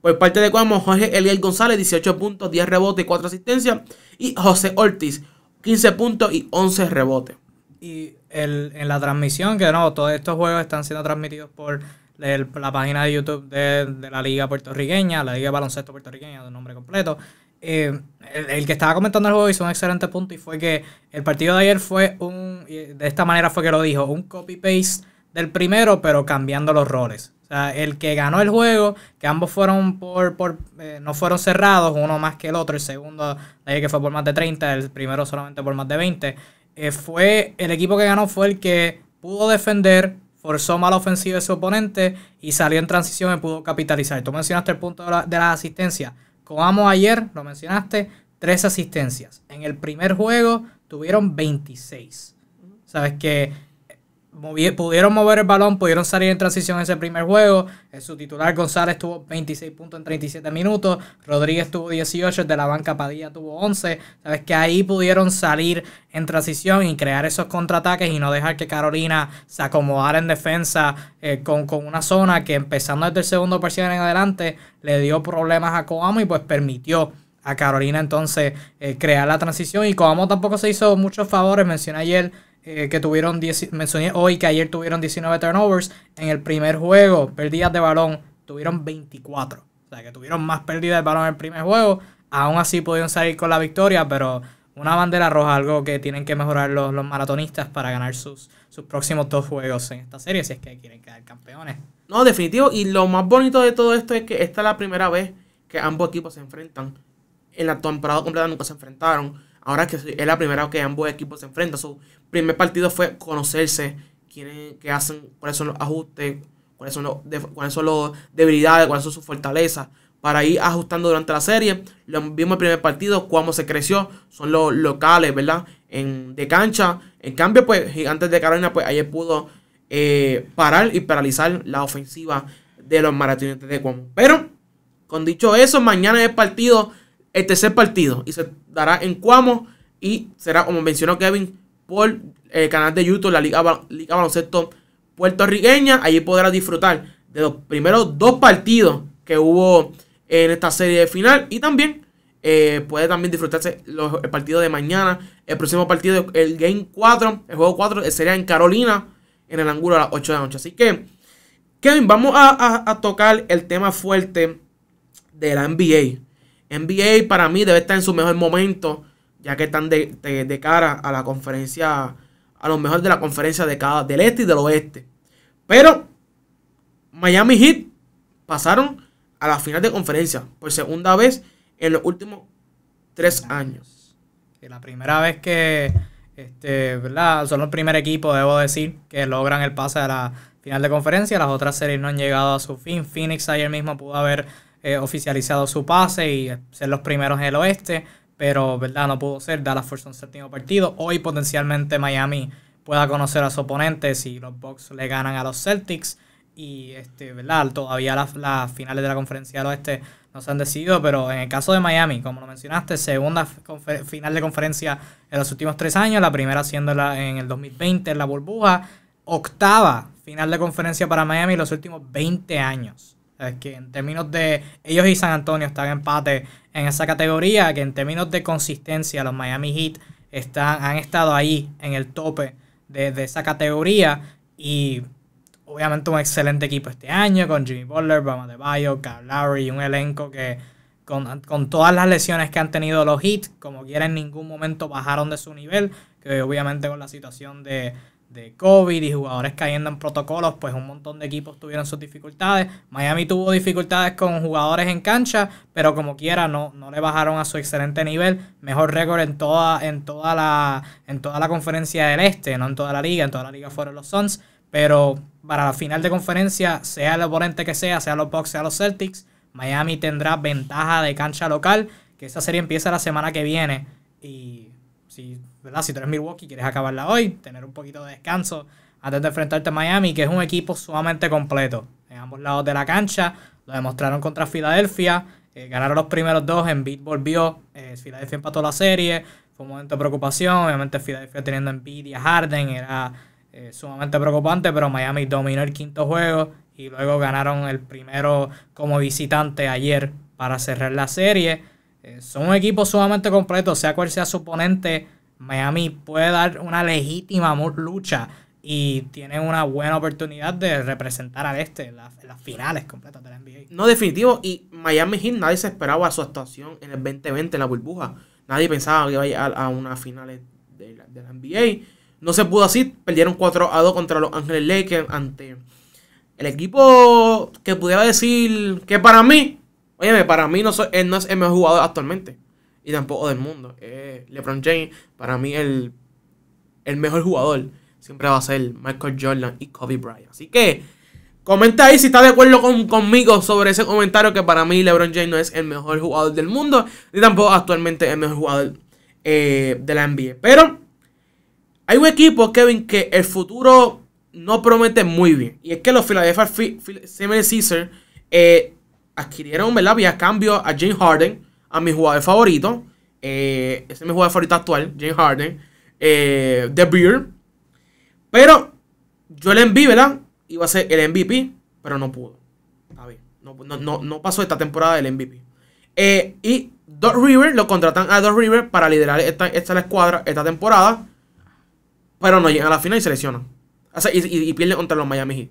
Por parte de Cuamo, Jorge Eliel González, 18 puntos, 10 rebotes y 4 asistencias. Y José Ortiz, 15 puntos y 11 rebotes. Y en la transmisión, que no, todos estos juegos están siendo transmitidos por la página de YouTube de, de, la Liga Puertorriqueña, la Liga Baloncesto Puertorriqueña, de nombre completo. Eh, el, que estaba comentando el juego hizo un excelente punto y fue que el partido de ayer fue un, de esta manera fue que lo dijo, un copy-paste del primero, pero cambiando los roles. O sea, el que ganó el juego, que ambos fueron por, eh, no fueron cerrados, uno más que el otro, el segundo que fue por más de 30, el primero solamente por más de 20, eh, fue el equipo que ganó fue el que pudo defender, forzó mala ofensiva de su oponente y salió en transición y pudo capitalizar. Tú mencionaste el punto de, la, asistencia Coamo ayer, lo mencionaste, tres asistencias. En el primer juego tuvieron 26. Sabes que pudieron mover el balón, pudieron salir en transición ese primer juego. Eh, su titular González tuvo 26 puntos en 37 minutos, Rodríguez tuvo 18, de la banca Padilla tuvo 11. Sabes que ahí pudieron salir en transición y crear esos contraataques y no dejar que Carolina se acomodara en defensa eh, con, una zona que empezando desde el segundo parcial en adelante le dio problemas a Coamo y pues permitió a Carolina entonces eh, crear la transición y Coamo tampoco se hizo muchos favores, mencioné ayer eh, que tuvieron, mencioné hoy que ayer tuvieron 19 turnovers, en el primer juego, pérdidas de balón, tuvieron 24. O sea, que tuvieron más pérdidas de balón en el primer juego, aún así pudieron salir con la victoria, pero una bandera roja, algo que tienen que mejorar los, los maratonistas para ganar sus, sus próximos dos juegos en esta serie, si es que quieren quedar campeones. No, definitivo, y lo más bonito de todo esto es que esta es la primera vez que ambos equipos se enfrentan. En la temporada completa nunca se enfrentaron Ahora que es la primera vez que ambos equipos se enfrentan. Su primer partido fue conocerse quiénes que hacen, cuáles son los ajustes, cuáles son, los, cuáles son las debilidades, cuáles son sus fortalezas. Para ir ajustando durante la serie. Lo vimos el primer partido, cómo se creció. Son los locales, ¿verdad? En, de cancha. En cambio, pues, Gigantes de Carolina, pues ayer pudo eh, parar y paralizar la ofensiva de los maratones de Cuomo. Pero, con dicho eso, mañana es partido el tercer partido y se dará en Cuamo y será, como mencionó Kevin, por el eh, canal de YouTube, la Liga, Baloncesto Puertorriqueña. Allí podrá disfrutar de los primeros dos partidos que hubo en esta serie de final y también eh, puede también disfrutarse los, el partido de mañana. El próximo partido, el Game 4, el juego 4, eh, sería en Carolina, en el ángulo a las 8 de la noche. Así que, Kevin, vamos a tocar el tema fuerte de la NBA. NBA para mí debe estar en su mejor momento, ya que están de, cara a la conferencia, a lo mejor de la conferencia de cada, del este y del oeste. Pero Miami Heat pasaron a la final de conferencia por segunda vez en los últimos tres años. Y la primera vez que, este, ¿verdad? Son los primer equipo, debo decir, que logran el pase a la final de conferencia. Las otras series no han llegado a su fin. Phoenix ayer mismo pudo haber eh, oficializado su pase y eh, ser los primeros en el oeste, pero verdad no pudo ser. Dallas fuerza un séptimo partido. Hoy potencialmente Miami pueda conocer a su oponente si los Bucks le ganan a los Celtics. Y este, ¿verdad? Todavía las, finales de la conferencia del oeste no se han decidido, pero en el caso de Miami, como lo mencionaste, segunda final de conferencia en los últimos tres años, la primera siendo en el 2020 en la burbuja, octava final de conferencia para Miami en los últimos 20 años que en términos de ellos y San Antonio están en empate en esa categoría, que en términos de consistencia los Miami Heat están, han estado ahí en el tope de, esa categoría y obviamente un excelente equipo este año con Jimmy Butler, Bama de Bayo, Kyle Lowry y un elenco que con, con, todas las lesiones que han tenido los Heat, como quiera en ningún momento bajaron de su nivel, que obviamente con la situación de, de COVID y jugadores cayendo en protocolos, pues un montón de equipos tuvieron sus dificultades. Miami tuvo dificultades con jugadores en cancha, pero como quiera no, le bajaron a su excelente nivel, mejor récord en toda en toda la en toda la conferencia del Este, no en toda la liga, en toda la liga fueron los Suns, pero para la final de conferencia, sea el oponente que sea, sea los Bucks, sea los Celtics, Miami tendrá ventaja de cancha local, que esa serie empieza la semana que viene y si si tú eres Milwaukee, y quieres acabarla hoy, tener un poquito de descanso antes de enfrentarte a Miami, que es un equipo sumamente completo en ambos lados de la cancha. Lo demostraron contra Filadelfia, eh, ganaron los primeros dos, en Beat volvió, eh, Filadelfia empató la serie, fue un momento de preocupación, obviamente Filadelfia teniendo envidia y Harden era eh, sumamente preocupante, pero Miami dominó el quinto juego y luego ganaron el primero como visitante ayer para cerrar la serie. son un equipo sumamente completo, sea cual sea su oponente Miami puede dar una legítima lucha y tiene una buena oportunidad de representar al este en las, finales completas de la NBA. No, definitivo. Y Miami Heat nadie se esperaba su actuación en el 2020 en la burbuja. Nadie pensaba que iba a llegar a unas finales de la, NBA. No se pudo así. Perdieron 4 a 2 contra los Ángeles Lakers ante el equipo que pudiera decir que para mí, oye, para mí no, él no es el mejor jugador actualmente y tampoco del mundo. Eh, LeBron James, para mí, el, mejor jugador siempre va a ser Michael Jordan y Kobe Bryant. Así que comenta ahí si estás de acuerdo conmigo sobre ese comentario que para mí LeBron James no es el mejor jugador del mundo, ni tampoco actualmente el mejor jugador eh, de la NBA. Pero hay un equipo, Kevin, que el futuro no promete muy bien. Y es que los Philadelphia Seven Caesar eh, adquirieron, ¿verdad? Y a cambio a James Harden a mi jugador favorito. Eh, ese es mi jugador favorito actual, James Harden. Eh, The Beer. Pero yo el MVP, Iba a ser el MVP, pero no pudo. Está No, pasó esta temporada del MVP. Eh, y Doc River, lo contratan a Doc River para liderar esta, esta la escuadra esta temporada. Pero no llegan a la final y se lesionan. y, pierden contra los Miami Heat.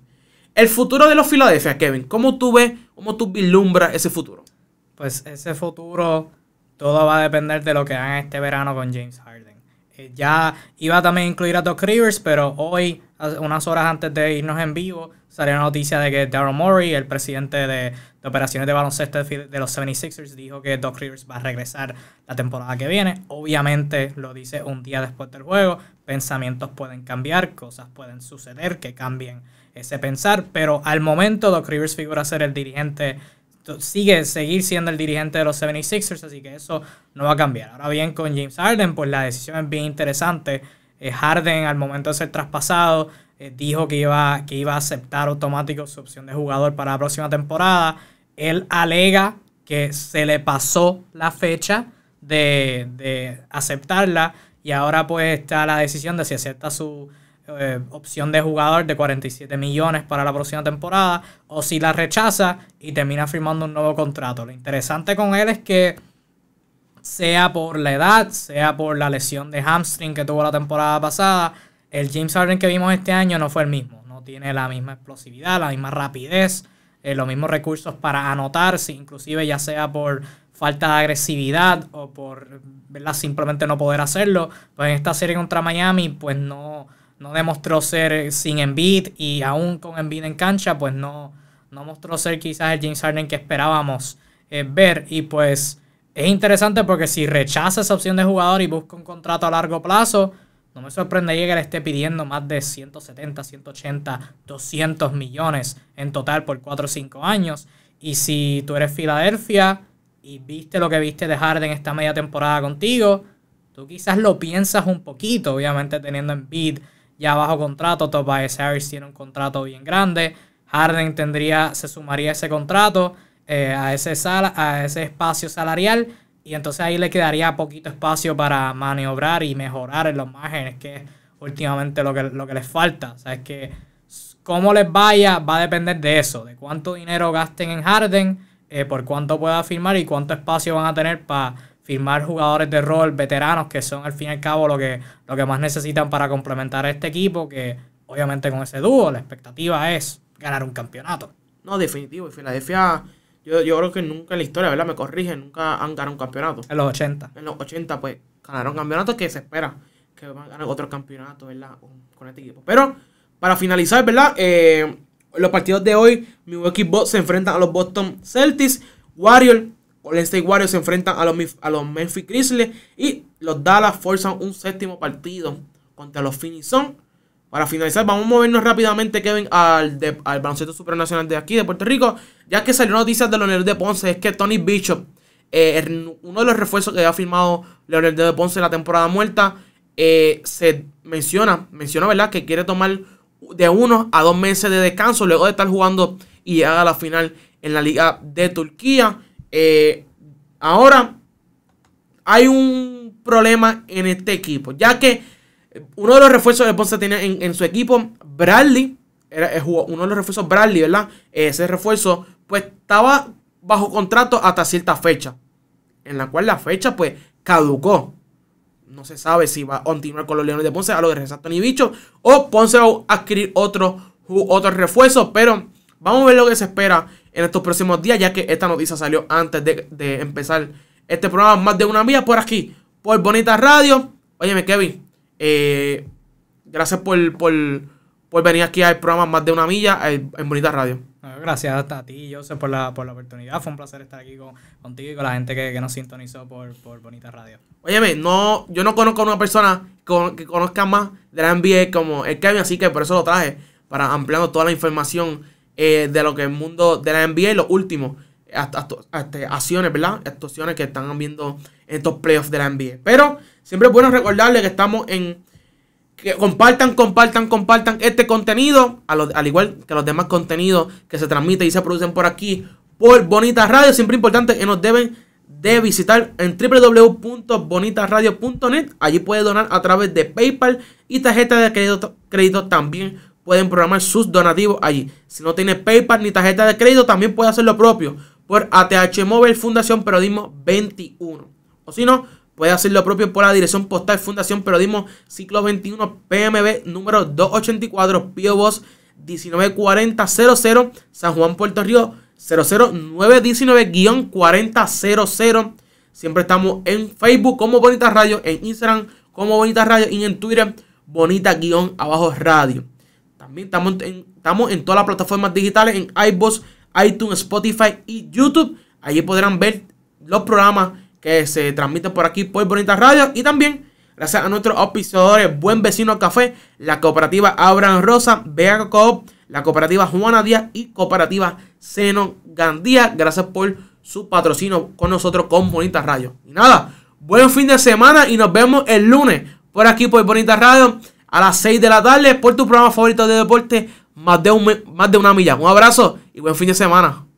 El futuro de los Philadelphia Kevin, ¿cómo tú ves, cómo tú vislumbras ese futuro? pues ese futuro todo va a depender de lo que hagan este verano con James Harden. Eh, ya iba también a incluir a Doc Rivers, pero hoy, unas horas antes de irnos en vivo, salió la noticia de que Daryl Morey, el presidente de, de operaciones de baloncesto de los 76ers, dijo que Doc Rivers va a regresar la temporada que viene. Obviamente lo dice un día después del juego. Pensamientos pueden cambiar, cosas pueden suceder que cambien ese pensar, pero al momento Doc Rivers figura ser el dirigente sigue seguir siendo el dirigente de los 76ers, así que eso no va a cambiar. Ahora bien, con James Harden, pues la decisión es bien interesante. Eh, Harden, al momento de ser traspasado, eh, dijo que iba, que iba a aceptar automático su opción de jugador para la próxima temporada. Él alega que se le pasó la fecha de, de aceptarla y ahora pues está la decisión de si acepta su eh, opción de jugador de 47 millones para la próxima temporada, o si la rechaza y termina firmando un nuevo contrato. Lo interesante con él es que sea por la edad, sea por la lesión de hamstring que tuvo la temporada pasada, el James Harden que vimos este año no fue el mismo. No tiene la misma explosividad, la misma rapidez, eh, los mismos recursos para anotarse, inclusive ya sea por falta de agresividad o por simplemente no poder hacerlo. Pues en esta serie contra Miami, pues no, no demostró ser eh, sin Embiid y aún con Embiid en cancha, pues no, no mostró ser quizás el James Harden que esperábamos eh, ver. Y pues es interesante porque si rechaza esa opción de jugador y busca un contrato a largo plazo, no me sorprendería que le esté pidiendo más de 170, 180, 200 millones en total por 4 o 5 años. Y si tú eres Filadelfia y viste lo que viste de Harden esta media temporada contigo, tú quizás lo piensas un poquito, obviamente teniendo en ya bajo contrato. Tobias Harris tiene un contrato bien grande. Harden tendría, se sumaría ese contrato, eh, a, ese a ese espacio salarial. Y entonces ahí le quedaría poquito espacio para maniobrar y mejorar en los márgenes, que es últimamente lo que, lo que les falta. O sea, es que cómo les vaya va a depender de eso, de cuánto dinero gasten en Harden, eh, por cuánto pueda firmar y cuánto espacio van a tener para firmar jugadores de rol, veteranos, que son al fin y al cabo lo que, lo que más necesitan para complementar a este equipo, que obviamente con ese dúo la expectativa es ganar un campeonato. No, definitivo, y Filadelfia, yo, yo creo que nunca en la historia, ¿verdad? Me corrigen, nunca han ganado un campeonato. En los 80. En los 80, pues, ganaron campeonato que se espera que van a ganar otro campeonato, ¿verdad? Con este equipo. Pero, para finalizar, ¿verdad? Eh, los partidos de hoy, mi equipo se enfrenta a los Boston Celtics, Warriors Golden State Warriors se enfrentan a los, a los Memphis Grizzlies y los Dallas forzan un séptimo partido contra los Phoenix Para finalizar, vamos a movernos rápidamente, Kevin, al, de, al baloncesto supranacional de aquí, de Puerto Rico, ya que salió noticias de Leonel de Ponce, es que Tony Bishop, eh, uno de los refuerzos que ha firmado Leonel de Ponce en la temporada muerta, eh, se menciona, menciona, ¿verdad?, que quiere tomar de uno a dos meses de descanso luego de estar jugando y llegar a la final en la Liga de Turquía. Eh, ahora hay un problema en este equipo, ya que uno de los refuerzos de Ponce tenía en, su equipo, Bradley, era, eh, uno de los refuerzos Bradley, ¿verdad? Ese refuerzo, pues estaba bajo contrato hasta cierta fecha, en la cual la fecha, pues, caducó. No se sabe si va a continuar con los Leones de Ponce a lo de ni Bicho o Ponce va a adquirir otro, otro refuerzo, pero vamos a ver lo que se espera en estos próximos días, ya que esta noticia salió antes de, empezar este programa Más de una milla por aquí, por Bonita Radio. Óyeme, Kevin, eh, gracias por, venir aquí al programa Más de una milla eh, en, Bonita Radio. Gracias hasta a ti, Joseph, por la, por la oportunidad. Fue un placer estar aquí contigo y con la gente que, que nos sintonizó por, Bonita Radio. Óyeme, no, yo no conozco a una persona que conozca más de la NBA como el Kevin, así que por eso lo traje, para ampliando toda la información eh, de lo que el mundo de la NBA y los últimos este, acciones, ¿verdad? Actuaciones que están viendo estos playoffs de la NBA. Pero siempre es bueno recordarles que estamos en... Que compartan, compartan, compartan este contenido, al igual que los demás contenidos que se transmiten y se producen por aquí, por Bonitas Radio. Siempre importante que nos deben de visitar en www.bonitasradio.net. Allí puede donar a través de PayPal y tarjeta de crédito, crédito también pueden programar sus donativos allí. Si no tiene PayPal ni tarjeta de crédito, también puede hacer lo propio por ATH Móvil Fundación Periodismo 21. O si no, puede hacerlo lo propio por la dirección postal Fundación Periodismo Ciclo 21 PMB número 284 Pio Box 194000 San Juan, Puerto Rico 00919-4000. Siempre estamos en Facebook como Bonita Radio, en Instagram como Bonita Radio y en Twitter Bonita-Abajo Radio. También estamos en, estamos en todas las plataformas digitales, en iBooks, iTunes, Spotify y YouTube. Allí podrán ver los programas que se transmiten por aquí por Bonita Radio. Y también, gracias a nuestros auspiciadores, Buen Vecino Café, la cooperativa Abraham Rosa, Vega Coop, la cooperativa Juana Díaz y cooperativa Seno Gandía. Gracias por su patrocinio con nosotros con Bonita Radio. Y nada, buen fin de semana y nos vemos el lunes por aquí por Bonita Radio a las 6 de la tarde por tu programa favorito de deporte, más de, más de una milla. Un abrazo y buen fin de semana.